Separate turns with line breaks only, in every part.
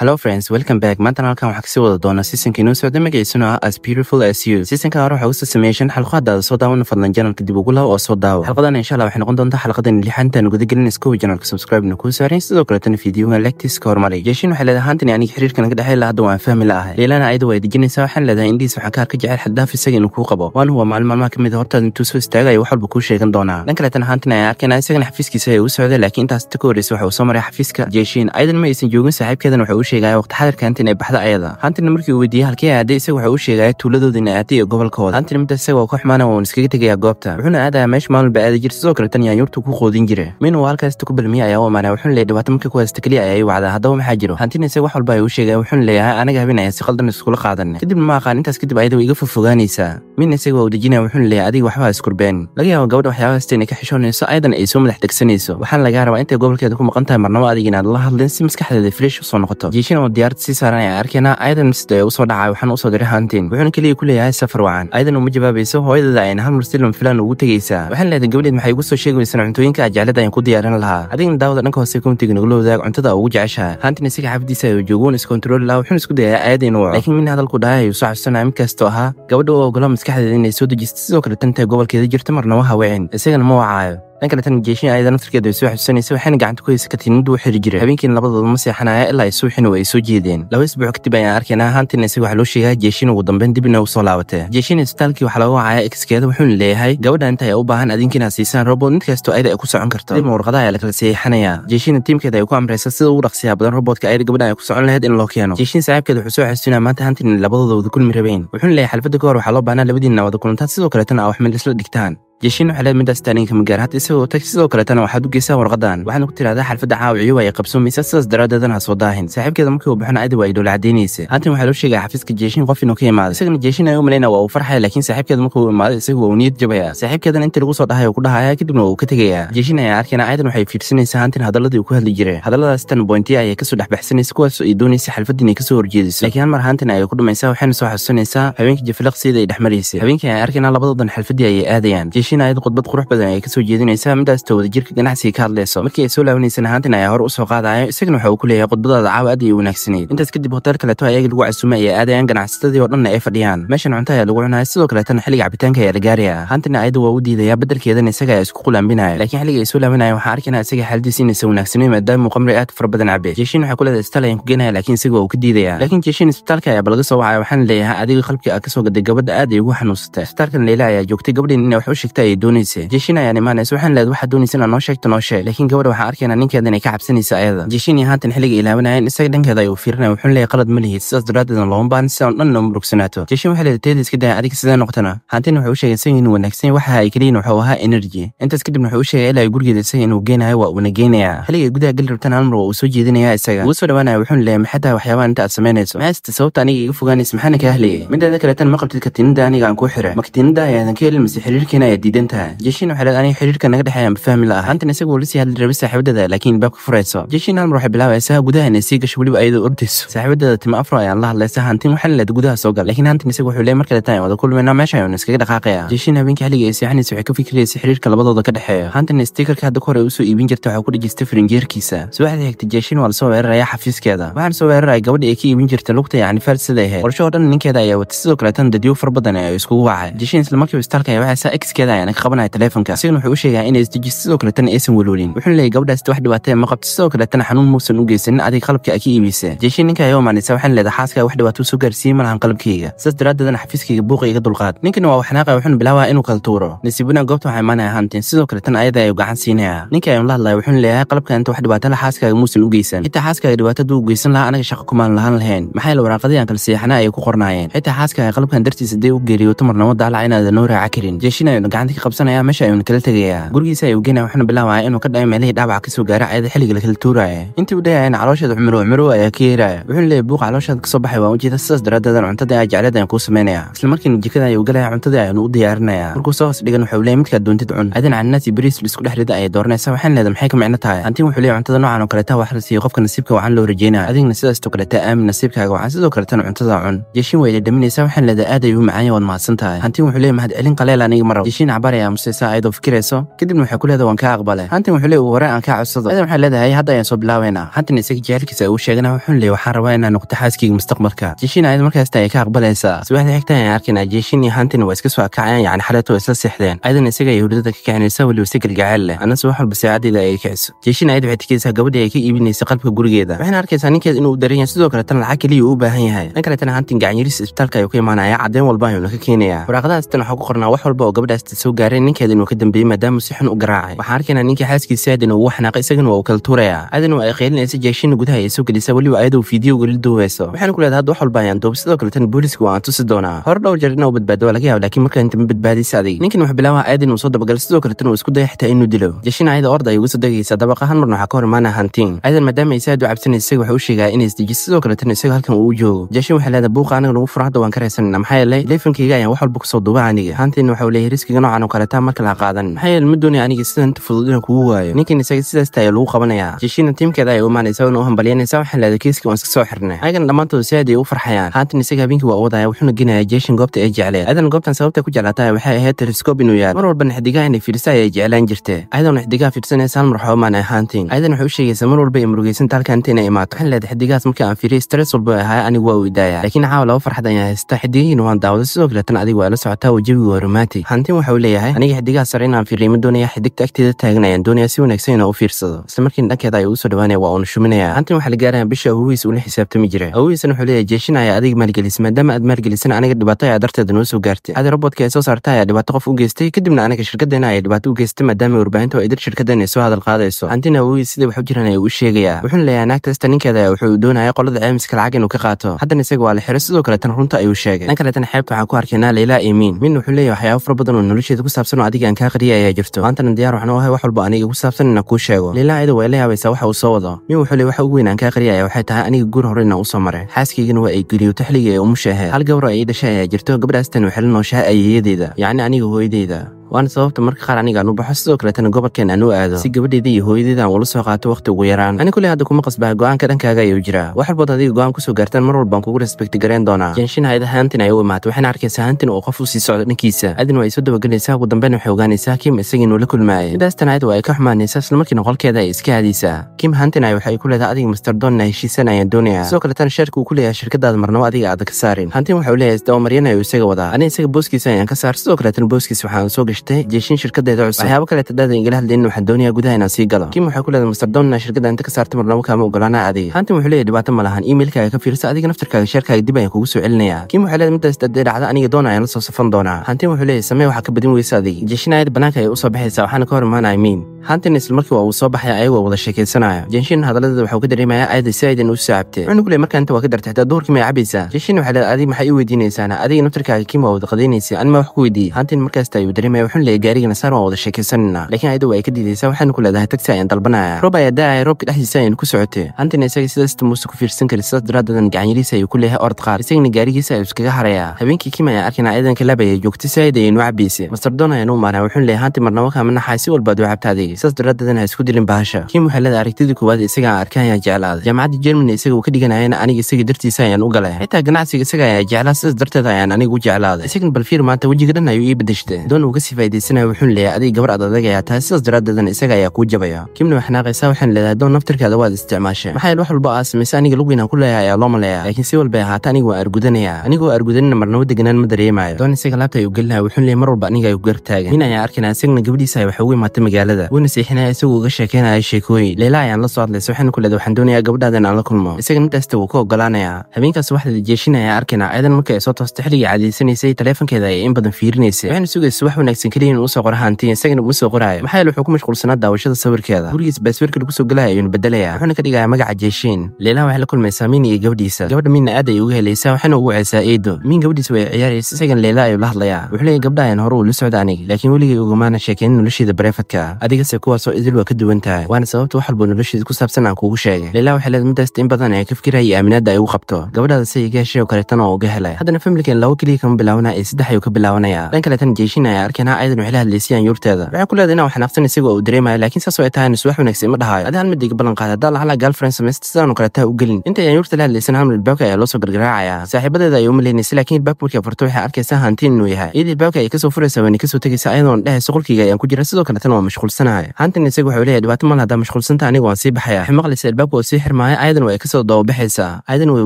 hallo friends welcome back maantan halkan waxaa kasii wada doonaa siisankii noo socda magaciisuna ah as beautiful as you siisanka hore waxaa usoo sameeyey shan xalqo haddaada soo daawana fadlan janalka dib ugu laha oo soo daawo xalqadan insha allah waxay noqon doontaa xalqadan lixaantan gudagelinaysa kowa janalka subscribe kuu saarin sidoo kaletana fideogan lagtiis ka hormaray jeeshin waxay leedahay haantan aniga xiriirkan laga dhexay lahaa hadda waan fahmi ahay leelana ayada waa dejinaysaa waxaan leedahay indhiis waxaan ka arka jecel xaddaaf isaga inuu kuu qabo waana huwa maalin maalmaha ka mid a ah, hortaada intuu soo istaagaya wax walba kuu sheegan doonaa dhan kaletana haantan ayaan arkaynaa isagana xafiiskiisa ee u socday laakiin intaas inta ka horreysa waxa uu soo maray xafiiska jeeshin ayadan ma aysan joogin saaxiibkeedana waxa u sheegaya waqtixadirka hantina ee baxda ayada hantina markii uu weydiiyey halkii aaday isaga waxa uu sheegaya tuuladooda ina aaday iyo gobolkooda hantina midda isaga waa xumaana waan iskaga tegaya goobta wuxuuna aadaya meesha maalin baa jir sidoo kale tan yaanyuurta ku qoodin jira min uu halkaasta ku balmiyay ayaa u imaanaya wuxuuna leeyahy dhibaato markii ku haysta keliya ayay wacdaa haddaba maxaa jiro hantina isaga wax walba ay u sheegaya wuxuuna leeyahay anaga habeenaya si qaldan iskula qaadan kadibna ma aqaan intaas kadib ayada way iga fofogaanaysaa min isaga waa u dejinaya wuxuuna leeyahay adiga waxba iskurbeen laga yaabo gabadha waxyaabahaasta inay ka xishoonayso aydan ay soo madax degsanayso waxaana lagaa rabaa intay gobolkeeda ku maqan tahay marnabo adiga inaad la hadleen si maskaxdeeda fresh u noqoto jiishin oo diyaarada sii saaran ayaa ayaan arkaynaa ayadan misde usoo dhacay waxaan usoo diray hantin wuxuuna keliya ku leeyahay safar wacan ayadan uma jawaabayso hooyadeeda ayna hal mursilon filan ugu tegaysaa waxaan leedahay gabadheed maxay ugu soo sheegi weysaan cuntooyinka ajaalada ayaan ku diyaarin lahaa adigna daawada dhanka hoose komitiga nagula wadaag cuntada ugu jeceshaha hantin isaga xafidiisa ayuu joogoon iskontarooli laha wuxuuna isku dayaya ayada inuu waco laakiin min hadalku dhahay ayuu soo xasusanaya mid kastoo ahaa gabadha u ogola maskaxdeeda inay soo dejisto sidoo kale tanta gobolkeeda jirta marnama hawicin isagana ma wacaayo dhanka tangeeshin ayadana sarkeed way soo xususanaysa waxayna gacanta ku haysa katiinadu u xiri jiray habeenkiina labadooda ma seexanaya ilaa ay suuxina ay soo jeedeen laba isbuuc kadib ayaan arkayna haantiina isaga waxaa loo sheegaa jeeshin ugu dambeyn dibna u soo laabatee jeeshin isbitaalkii waxaa laga wacaya exkeeda wuxuuna leeyahay gabadha inta ay u baahan adinka inaad robot mid kastoo ayda ay ku socon karto dibna warqadaha ayaa lakala seexanaya jeeshina tiimkeeda ay ku amraysa sida ugu dhaqsiyaa badan robootka ayda gabadha ay ku socon lahayd in loo keeno jeeshin saaxiibkeeda wuxuu soo xasuusinaya maanta haantiina labadooda kulmi rabeen wuxuuna leeyahay xalfadda ka hor waxaa loo baahnaa labadiinna wada kulantaan sidoo kaleetana aa wax isla dhigtaan jeshiin waxay leed midaas taaniinka magaar hadda isagoo sidoo kale tana waxaad u geysaa warqadan waxaana ku tidhahdaa xalfadda caawici waa ay qabsoomaysa sidaas daraaddeedana ha soo daahin saaxiibkeeda markii uu baxona adiwa ay dhoola caddaynaysa haatan waxaa loo sheegaa xafiiska jeshiin qof inuu ka imaaday isagana jeshiin ay u malaynaa waa uu farxaya laakiin saaxiibkeeda markuu imaado isagu waa uu niyad jabaya saaxiibkeedana intii lagu soo dhahay uu ku dhahaya kadibna waa uu ka tegaya jeshiin ayaa arkayna aadan waxay fiirsanaysaa haantin hadalladii uu ku hadli jiray hadalladaas tan ayay kasoo dhexbaxsanaysa kuwaas ay doonaysa xalfadda inay kasoo horjeediso laakiin hal mar ayay ku dhamaysaa waxayna soo xasuusanaysaa habeenkii jafilaqsiida ay dhexmaraysay habeenkii ayaan arkayna labadadan xalfaddii ayay aadayaan heshiin ayad khudbad qurux badan ay kasoo jeedinaysa midaastoo wadajirka ganacsiga ka hadlayso markii ay soo laawanaysan ahaantan ayaa hore usoo qaadayo isagana waxa uu ku leeyahay khudbadaada caawa aad ay u wanaagsanayd intaas kadib hoteel kaleeto ayaga lagu casumay ayaa aadayaan ganacsatadii oo dhanna ay fadhiyaan meeshan cunto ayaa lagu cunaya sidoo kaleetana xilliga cabitaanka ayaa la gaaraya hantana ayada waa u diidayaa beddelkeedana isaga ayaa isku qulaambinaya laakiin xilliga ay soo laabanaya waxaa arkayna isaga xaaladiisa inaysa wanaagsanay maadaama uu qamri aad fara badan cabe jeeshiin waxaa kuleeda isbitaal ayaan ku geenaya laakiin isaga waa uu ka diidaya laakiin jeeshiin isbitaalka ayaa balaga soo wacaya waxaana leeyahay adiga qalbka aa kasoo gaday gabadha aad ay ugu xanuunsatay isbitaalkan leyla ayaa joogtay gabadhin inay wax u sheegtay lacagta ay doonaysa jeshin ayaan waxaan leed waxaad doonaysa inaad noo sheegto noo sheeg laakiin gabadha waxaan arkaynaa ninkeeda inay ka cabsanaysa ayada jeshini haatan xilliga ilaawanayeen isaga dhankeeda ayuu fiirinaya wuxuun leeyay qalad ma lihid sidaas daraaddeedna looma baahan sidan dhan looma murugsanaato jeshin waxay leeda teeda iska daa adiga sidee noqtana haantina wuxuu u sheegay isaga inuu wanaagsan waxa ay keliyin wuxuu ahaa energy intaas kadibna wuxuu u sheegay ilaa gurigeeda isaga inuu geynayo waa uuna geynayaa xilliga gudaha geli galrabtan almar waa uu soo jeedinayaa isaga ugu soo dhawaanaya wuxuun leeyay maxaa tahay waxyaabahan inta aad samaynayso maxaasita sababta aniga iga fogaanaysa maxaana kaa heliyay middeeda kaleetan ma qabtid katiinada aniga aan kuu xiray ma katiinada ayaadan ka helin mise xiriirkiina ayaad diidantaha jeshiin waxay leed aniga xiriirka naga dhexeeyaan bafahmi la ah haantan isagu lisii hadli rabay saaxiibadeeda laakiin baabka furayso jeshiin halmar waxay bilaabay saha sii gasho weliba ayadoo ordayso saaxiibadeeda tima afro ayaan la hadlaysa hantin waxaana leed gudaha soo gal laakiin hantin isagu wuxuu leey mar kaleetan wada kulmayna meesha ayuun iskaga dhaqaaqaya jeshiin habeenkii xilliga ay seexanaysa waxay ka fikiraysa xiriirka labadooda ka dhexeeya hantin stikarka hadda ka hore usoo iibin jirta waxaa ku dhejistay firinjeerkiisa subaxda xigta jeshiin waa lasoo weeraraya xafiiskeeda waxaana soo weeraraya gabadha ee ka iibin jirta lugta yacni faal siday ahayd qorshahoo dhan ninkeeda ayaa wata sidoo kaleetan dadyo far badan ee ay wacay jeshiin islamarkiiba istaalka ayaa waxaysaa exkeeda hadlaaya anaga qabanaya taleefonka wuxuu u sheegaa inay isdejiso sidoo kaleetana aysan welwelin wuxuuna leeyay gabadhaasti wax dhibaataya ma qabto sidoo kale tan xanuun muusan u geysanin adiga qalabka a ka iibiysa jeeshii ninka ayoo maanaysa waxaan leedaha xaaska wax dhibaato soo gaarsiiyey ma lahan qalabkayga sidaas daraaddeedana xafiiskayga buuqa iga dulqaad ninkana waa waxnaaqa wuxuuna bilaabaa inuu kala tuuro nasiibuna goobta waxaa imaanaya ahaanteen sidoo tan ayada ayuu gacan siinaya ninka ayuun la hadlaya wuxuuna leeyahay qalabka inta wax dhibaatala xaaskaaga muusan u geysan xitaa xaaskaaga dhibaato duu geysan lahaa anaga shaqa kumaan lahaan lahayn maxaa la waraaqadayaan kala seexanaa ayay ku qornaayeen xitaa xaaskaaga qalabkan dartiisa dee u geeriyo tamarnamo daalaca inaadan noo raaca karin jeeshin ayuuna gacantii ka qabsanaya meesha ayuuna kala tegayaa gurigiisa ayuu waxaana bilaabaya inuu ka dhacay meelihii dhaawaca kasoo gaaray cayada xilliga lakala tuuraya intii uu dhayayana caloosheed cumiro cumiro ayaa ka yeeraya wuxuu leeyay buuqa caloosheed kasoo baxay waa wajida sidaas daraadeedan cuntadii a jecleed ayaan kuu samaynaya isla markiina jikada ayuu galaya cuntadii ayaanu u diyaarinaya markuu soo hoos dhigan wuxuu leeyay midkaad doontid cun adina caninaasi bariis isku dhex rida ayay dooranaysa waxaan leedahay maxay ka macno tahay antiin wuxuu leeyay cuntada noocan oo kaleeta wax la siiyo qofka nasiibka wacan loo rajeynaya adigna sidaasto kaleeta aamin nasiibkaaga wacan sidoo kaleetana cuntada cun jeshiin wayna dhaminaysaa waxaan leedahay aad ayuu macaanya waad mahadsan tahay antiin wuxuu leeyay mahad celin qaleel aniga mar dhinac bari amse saa ayadoo fikirayso kadibna waxay ku waan kaa aqbale hantan wuxuu leey horaan aan kaa codsado adan waxay leedahay hadda ayaan soo bilaabayna hantan isaga jaceylkiisa uu sheegana wuxuun leey waxaan rabaa inaan noqoto xaaskayga mustaqbalka jeeshin ayad markaasna ay ka aqbalaysaa subaxda xigta ayaan arkayna jeeshin iyo hantan waa iska soo akacayaan yacni xaleeto isla seexdeen ayadan isaga ay ka kicinaysa weliba si galgaceel leh anase wax walba saacadeeda ay kiciso jeeshin ayad waxay tigaysaa gabadha ay ka iibinaysa qalbka gurigeeda waxayna arkaysaa ninkeed inuu daran yahay sidoo kale tan lacag keliya uu u baahan yahay dhan kale tana gacanyaris isbitaalka ayuu ka imaanaya caddeyn walba ayuuna ka keenayaa waraaqadahaas waxaa ku qornaa wax walba oo gabadhaas soo gaareen ninkeedan uu ka dambeeyey maadaamuu si xun u garaacay waxaan arkaynaa ninkii xaaskiisa aadan uu u isagana waa uu kala tuuraya aadan waa ay qeylinaysa jeeshiina gudaha ay soo gelisa weliba ayadoo fiidiyogeli duubayso waxaan ku leedahay hadda wax walba ayaan duub sidoo kaletan booliiska waan tusi doonaa hore dhowr jeer inau badbaado waa laga yaaba laakiin markaa intama badbaadaysa adig ninkan wax bilaabaha aadan uu soo dabagal sidoo kaletan uu isku daya xitaa inuu dilo jeeshiina ayada orda ay uga soo degaysaa dabaqa hal marna waxaa ka hor imaana hantiin aadan maadaama aysa aad u cabsanaysa isaga waxuu sheegaa inay isdejiso sidoo kaletan isaga halkan uu u joogo jeeshin waxay leedahay buuqa anaga nagu furan hadda waan ka raysanayna maxaa yeelay leefankayga ayaan wax walba kusoo duuba aniga hantiina waxa leeyahay riskiga nooc noocan oo kaleeta marka la qaadan maxaa yeele ma doonaya aniga sidan fudud ina kugu waayo ninkan isaga sidaasta ayaa lagu qabanayaa jeshiina tiimkeeda ay u imaanaysa wana u hambalyanaysa waxaan leeday kiiskii oon iska soo xirnay ayagana dhammaantooda si aad ay u farxayaan haatan isaga habeenkii waa wadaya wuxuuna geenayaa jeeshin goobta ee jecleen ayadan goobtan sababta ku jeclaatay waxay ahayd telescob inuu yaal mar walbana xidigaha inay fiirisa ayay jeclaan jirtee ayadan xidigaha fiirsanaya saalmar xoomaan ahaantiin ayadan waxay u sheegaysaa mar walba ay murugaysan taalkan inta inay imaato waxaan leeday xidigahaas markii aan fiiriyay stress walba ahaaya anigu waa u laakiin caawa laba farxad ayaan haysta xidigihiina waan daawada sidoo kale tan adiga waa la socotaa oo jabigii waa romantic hantiin waxa leeyahay aniga xidigaha sare inaan fiirnimo doonaya xidigta agteeda taaganayaan doonayaa si wanaagsan inaan u fiirsado isla markiina dhankeeda ay ugu soo dhawaanaya waa uuna shuminaya hantan waxaa la gaaraya bisha awowiis uula xisaabtami jiray awowiisna wuxuu leeyahay jeeshin ayaa adiga maalgelisa maadaama aad maalgelisan aniga dhibaato ayaa darteeda noo soo gaartay aada robotka ay soo saarta ayaa dhibaato qof u geystay kadibna aniga shirkaddeena ayay dhibaato u geystay maadaama warbaahinta oo idir shirkaddeena soo hadal qaadayso hantina awowiis sida waxu u jiraan ayuu u sheegayaa wuxuuna leeyahay naagtaasta ninkeeda wuxuu doonaya qolada ceemiska lacag inuu ka qaato haddana isaga waa la xiro sidoo kaletan runta ayuu sheegay dhan kale xeebta waxaan ku arkaynaa leylaa emiin min wuxuu leeyahay waxyaabo fara badan oo nolosha warshid ku saabsan oo adiga aan kaa qariya ayaa jirto maantana diyaar waxaan u ahay wax walba aniga ku saabsan inaan kuu sheego liilaa iyada waa ila yaabaysaa waxa uu soo wado min wuxuu le waxa ugu weyn aan kaa qariya ayaa waxay tahay aniga guur hore inaan soo maray xaaskaygana waa ay guriyowto xilligii ay umusha ahayd hal gabro ay ii dhashay ayaa jirto gabadhaastan waxay la nooshaha ayeeyadeeda yacni aniga hooyadeeda waana sababta marka qaar aniga aan u baxo sidoo kaletana gobolkeen aan u aado si gabadheeda iyo hooyadeedaan wala soo qaato wakhti ugu yaraan ani kuley hadda kuma qasbaha go'aanka dhankaaga ayuu jiraa wax walbood adiga go'aan kusoo gaartaan mar walbaan kugu respekti gareyn doonaa jenshin hayada haantin ay u imaato waxayna arkaysaa hantin oo qof u sii socdo dhankiisa adin waa ay soo dabagelaysaa ugu dambeyn waxay ogaanaysaa kim isagiinuu la kulmaayay sidaastan ayad waa ay ka xumaanaysaa islamarkiina qolkeeda ay iska hadaysaa kim hantinay ay waxa ay ku leedahay adiga masterdonna heshiisan ayaan doonayaa sidoo kaletana sheerka uu ku leeyahay shirkadaada marnabo adiga aada ka saarin haantin waxau leeyahay isdawa maryan ayuu isaga wadaa ani isaga booskiisa ayaan ka saar sidoo kaletana booskiisa waxaan soo gashay gashtay jeshin shirkadeeda cusub waxyaabo kale tadhada igala hadlayn waxaan doonayaa gudaha inaan sii galo kim waxay ku leedahay mister donna shirkadda inta ka saarta marnabo kaama ogolaanaa adiga hantan wuxuu leeyahy dhibaato ma lahan iimailkaaga ka fiirsa adiga naftarkaaga sheerkaaga dib ayaan kugu soo celinayaa kim waxay leedahay middaas dadee dhacda aniga doona ayaan la soo safan doonaa hantin wuxuu leeyahy samee waxaa ka badin weysa adiga jeshin aayad bannaanka ayay u soo baxaysaa waxaana ka hor imaanaya miin haantan isla waa uu soo baxay ayaga wada sheekaysanaya jenshin hadaladeeda waxau ka dareemayaa aaday si aydan u saaabtee wuxuu kule markaanta waa ka dartay hataa duhurkii may cabaysaa jenshin waxaa leed adig maxay i weydiineysaana adiga naftarkaaga kim waa wada qadaynaysay anima wax ku weydiiyey hantin markaasta ayuu dareemaya wuxun leeyay gaarigana saan waa wada sheekaysanayna laakiin ayada waa ay ka diidaysaa waxaanu ku leedahay tagsi ayaan dalbanaya roob ayaa daacaya roobka dhexdiisa ayaynu ku socotee haantan isaga sidaasta muusa ku fiirsan kari sidaas daraaddadan gacanyariisa ayuu ku leeyahay orod qaar isagana gaarigiisa ayuu iskaga harayaa habeenkii kim ayaa arkayna ayadan ka laabaya joogta si ayda ayaynu cabayse mastardoon ayaanu u maarnaa wuxun leeyahay haanti marnabo kaamanaxaay si walbaad u cabta adeega sameeyey saas ha isku dilin bahasha kim waxay leedahay aragtidii koowaad isaga aan arkay ayaan jeclaaday jaamacadda jermani isaga uu ka dhiganayana aniga isaga dartiisa ayaan u galay xitaa ganacsiga isaga ayaa jeclaa sidaas darteed ayaan aniga u jeclaaday isagan balfiir maanta wejiga dhan ayuu ii badashday doon uu ka sii faa'idaysanayo wuxuun leeyahay adiga gabar ad adag ayaa tahay sidaas daraaddeedan isaga ayaa kuu jabaya kimna wax naaqaysaa waxaan leedahay doon naftirkaada waad isticmaashay maxaa wax walba aa samaysa aniga lugwiinaan ku leeyahay ayaa loo maleeya laakiin si walba ahaata aniga waan argudanayaa anigoo argudanina marnabo deganaan ma dareemayo doon isaga laabta ayuu gelinahay wuxuun leeyahy mar walba aniga ayuu gartaagan nin ayaan arkaynaa isagana gabadhiisa ay waxa ugu imaatay magaalada nasiixinaya isaguu uga sheekeynaya sheekooyin leila ayaan la soo hadlaysa waxaanu ku leeda waxaan doonayaa gabadhaadan aan la kulmo isagana intaasta wuu ka ogolaanayaa habeenkaas waxdeeda jeeshinaya arkayna ayadan markii ay soo toosta xilligii cadeysanaysay taleefonkeeda ay in badan fiirinaysa waxaynu sugaysa wax wanaagsan keliya inuu usoo qora haantiya isagana uuma soo qoraayo maxaa yeele wuxuu ku mashquulsanaa daawashada sawirkeeda gurigiis baasweerka lagu soo galaya ayuuna bedelaya wuxuuna ka dhigaya magaca jeeshiin leila waxay la kulmaysaa miin iyo gabadhiisa gabadha miinna aad ay uga helaysaa waxayna ugu ceesaa eedo miin gabadhiisa way ciyaaraysa isagana leila ayuu la hadlayaa wuxuu leeyahy gabdha ayan hore uu la socda anig laakiin weligay ugumaana sheekeen nolosheeda bareefadka adiga noloshiisa kuwaasoo idil waa ka duwan tahay waana sababta wax walbuu noloshiida ku saabsan aan kuugu sheegay leila waxay leed midaasta in badan ee ka fikiraya iyo aaminaadda ay u qabto gabadhaada si iga heshay kale tan oo uga helay haddana familkan labo keliya kama bilaabanaya ee saddex ayuu ka bilaabanayaa dhan kaleetana jeeshin ayaa arkeen ha aydan waxla hadlaysayaan yuurteeda waxay ku leedahay inaan wax naafsan isaga oo uu dareemayo laakiin saasoo ay tahayna suwax wanaagsan ima dhahaayo haddii halmid iga ballan qaada haddaa lahalaa gaalfriend samaysta sidaanoo kaleetaha u gelin inta ayaan yuurta la hadlaysan halmid ilbaabka ayaa loo soo gargaraacaya saaxiibadeeda ayay u malaynaysa laakiin ilbaabka markay farto waxay arkaysaa hantiin inuu yahay iyadii ilbaabka ayay kasoo furaysa wayna kasoo tegaysa ayadoona dhehayso qolkiyga ayaan ku jira sidoo kaletana waa mashquulsanahay tahay haantan isaga wuxuu leeyahy dhibaato mal haddaa mashquulsanta aniga waan sii baxaya waxay maqlaysa albaabku oo sii xirmaaya ayadan way kasoo doobabaxaysaa ayadan way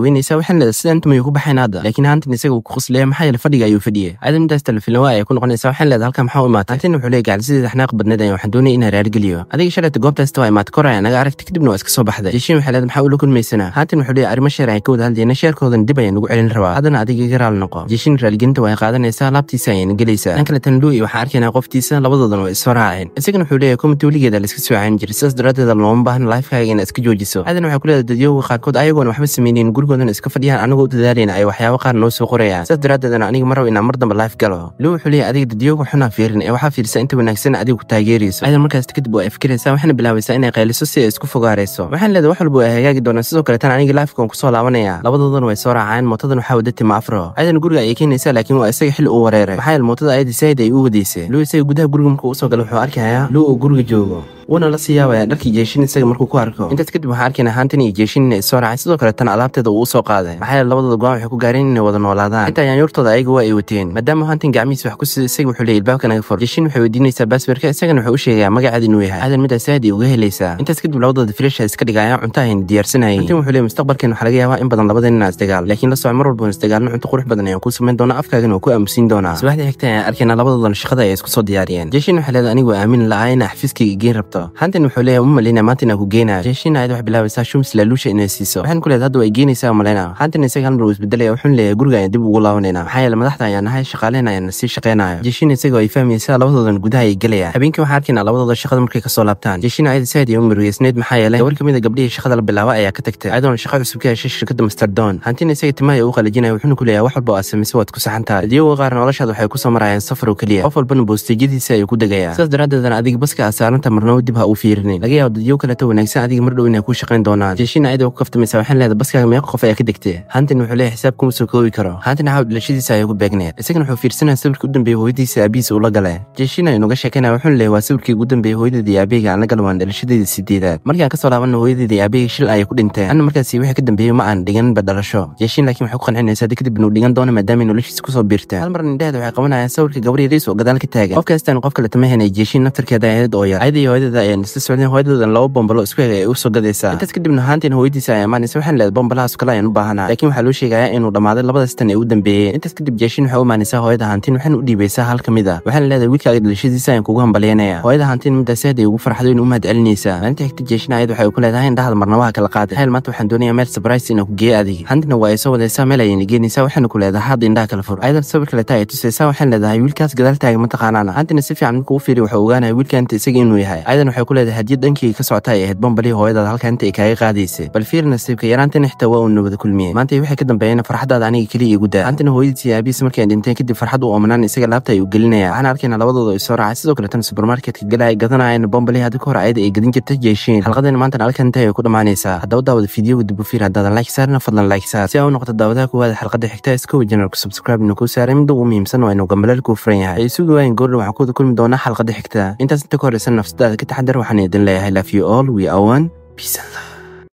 weynaysaa waxaan leedahay sidaan tumayu ku baxayn hadda laakiin haantan isaga uu ku qosleeya maxaa yeele fadhiga ayuu fadhiyey ayadan midaas talefilawaa ayay ku noqonaysaa waxaan leeda halka maxaa u imaatay haantan wuxuu leeyahy gacal xanaaq badneed ayaan waxaan doonaya inaan raargeliyo adiga shalayta goobtaasta waa imaata koraya naga aragta kadibna waa iska soo baxday jeshiin waxay leedahay maxaa ula kulmaysana haantan wuxuu leeyahy arrimo sheer ayaan ka wada hadlayna sheerkoodan dib ayaa ugu celin rabaa haddana adiga garaal noqo jeshiin raaligelinta waa qaadanaysaa laabtiisa ayayna gelaysaa dhan kale tanluu iyo waxaan arkaynaa qoftiisa labadoodana waa isfaraaceen isagana wuxuu leeyahy kommiti weligeeda la soo caayin jira sidaas daraaddeeda looma baahna laifkaaga iska joojiso aadan waxaa ku leeda dadyoga qaarkood ayagoona waxba sameynayn gurigoodana iska fadhiyaan anagoo u dadaaleyna ay waxyaabo qaar noo soo qorayaan sidaas daraaddeedana aniga marraba inaan mar damba laif galo loo wuxuu leeyahy adiga dadyoga xunaa fiirin ee waxaa fiirsa inta wanaagsan adigu taageerayso aadan markaas kadib oo ay fikiraysaa waxaana bilaabaysaa inay qayliso si ay isku fogaarayso waxaan leedahay wax walba ay hagaagi doonaan sidoo kale aniga laifkaan kusoo laabanaya labadoodana way soo raacaan mootadan waxaa wada tima afro aadan guriga ayay keenaysaa laakiin waa isaga xil uu wareeray maxaa yael mootada ayadii saahid ay u wadaysay loo isaga gudaha guriga markuu usoo galay wuxuu arkayaa loo guriga joogo wuuna la sii yaabaya dharkii jeeshin isaga markuu ku arko intaas kadib waxaa arkayna haantan iyo jeeshin inay soo racay sidoo kale tan alaabteeda uu u soo qaaday maxaa yeele labadooda go-aan waxay ku gaareen inay wada noolaadaan intaa yaanyuurtooda ayaga waa ay wateen maadaama haantan gacmihiis wax ku sida isaga wuxuu leeyay ilbaabka naga fur jeeshin waxay weydiinaysaa baswerka isagana wuxuu u sheegayaa magaceeda inuu yahay aadan midaas aad uga helaysaa intaas kadib labadooda filasha iska dhigayaan cunto ayna diyaarsanayay haantan wuxuu leeyay mustaqbalkeen waxaa laga yaabaa in badan labada nin isdagaal laakiin la soco mar walba isdagaalna cunto qurux badan ayaan kuu samayn doonaa afkaagana waa ku aamusiin doonaa subaxda xigta ayaan arkayna labadoodana shaqada ay isku soo diyaariyeen jeeshin waxay leedahay anigu aamin la'aa inaa xafiiskayga geen rabto kartaa waxaantan wuxuu leeyahay uma malina maantana ku geenaya jeeshiina ayad wax bilaabaysaa shums laaluusha inay siiso waxaan ku leedahay hadda way geenaysaa malayna waxaantan isaga halmar uu isbedelaya wuxuun leeyahay guriga ayaan dib ugu laabanayna maxaa yeele madaxda ayaan nahay shaqaaleyn ayaan sii shaqaynaya jeeshiina isaga ay fahmaysaa labadoodan gudaha ay gelayaan habeenkii waxaan arkaynaa labadooda shaqada markay kasoo laabtaan jeeshiina ayada saad iyo umurgeysneyd maxaa yeele gawar kamid gabdhihii shaqada la bilaaba ayaa ka tagtay ayadoona shaqa cusub ka heshay shirkadda masterdon hantina isaga timaha u qalajinaya wuxuuna ku leeyahay wax walba oo aad samaysay waad ku saxantaa adiyago qaar noloshaada waxay ku soo marayaan safar oo keliya qof walbana boosteyjadiisa ayuu ku degaya sidaas daraaddeedana adiga baska aad saaranta marnoo dib ha u laga yaabo dadyo kaleto wanaagsan adiga mar dhow inay ku shaqayn doonaan jeshiina ayadoo ku kaftamaysa waxaan leedahay baskaaga meeqa qof ayaa ka degtee hantin wuxuu leeyahay xisaab kuma soo koobi karo hantin xaw dhilashadiisa ayaa ku beegneed isagana wuxuu fiirsanaya sawirkii u dambeeyey hooyadiisa aabihiisa ula gale jeshiina inuga sheekaynaya wuxuuna leeyahy waa sawirkii ugu dambeeyey hooyadayda aabeyga aan la gala waan dhalashadeeda sideedaad markii ka soo laabanno hooyadayda aabeyga shil ayay ku dhinteen anna markaasi wixii ka dambeeyey ma aan dhiganinba dhalasho jeshiin laakiin waxay ku qancinaysaa dii kadib inuu dhigan doona maadaama noloshiisa kusoo biirta hal mar indhaheeda waxay qabanayaan sawirka gabar yariis oo gadaal ka taagan qof kaastaan qof kale tama henay naftarkeeda ayad oo yar ayadii hooyadada hooyada isla socdeen hooyadeedan laba bombalo isku heg ay u gadaysaa intaas kadibna haantiin hooyadiisa ay ammaanaysa waxaan leed bombalahaas kale ayaan u baahana laakiin waxaa loo sheegayaa inuu dhammaaday labada stan ee u dambeeyeen intaas kadib jaashiin waxay u maanaysaa hooyada haantiin waxaan u dhiibaysaa hal ka mid a waxaan leedahay wiilkaaga dhilashadiisa ayaan kugu hambalyanaya hooyada haantiin midaasi haday ugu farxado inu u mahad celinaysaa maalinta xigta jaashiin ayad waxay ku leedahay in dhahad marnabaha kala qaaday hayl maanta waxaan doonayaa meel sabrais inaan ku geeya adig haantina waa ay soo wadaysaa meel ayayna geenaysaa waxaana ku leedahay had indhaha kala fur ayadan sawirka leeta ayay tusaysaa waxaan leedahay wiilkaas gadaal taaga mataqaanaana haantina si fiican markuu u fiiri waxuu ogaanaya wiilka inta isaga inuu yahay haween waxay ku leedahay hadiyad dhankii ka socota ay ahayd bombalii hooyadaad halkaa inta ay kaaga qaadaysay bal fiir nasiibka yaraantan xitaa waa uu nabada kulmiyey maanta waxay ka dambeeyeen farxadaada aniga keliya igu daa antana hooyadiisii aabihiis markii dhinteen kadib farxad u oomanaan isaga laabta ay u gelinayaan waxaan arkayna labadooda ay soo raacay sidoo kaletan subermarketka gala ay gadanayeen bombalii ka hor ayada ay gadin jirta yeeshiin halqadeen maantan halkan intay ay ku dhammaanaysaa haddaba daawada fiidiyowga dib u fiir haddaadan like saarna fadlan like saar si aa u noqoto daawadaha kuwaada xalqadda xigta iskow janalku subscribe inu kuu saaray midda ugu muhiimsan waa inuu gambaleel kuu furan yahay ay sugi waayin goordha waxaan kuwada kulmi doonaa xalqadda xigta intaas inta ka horeysan nafsadaada ka تحدر وحن يدن لا إله إلا في all we are one peace and love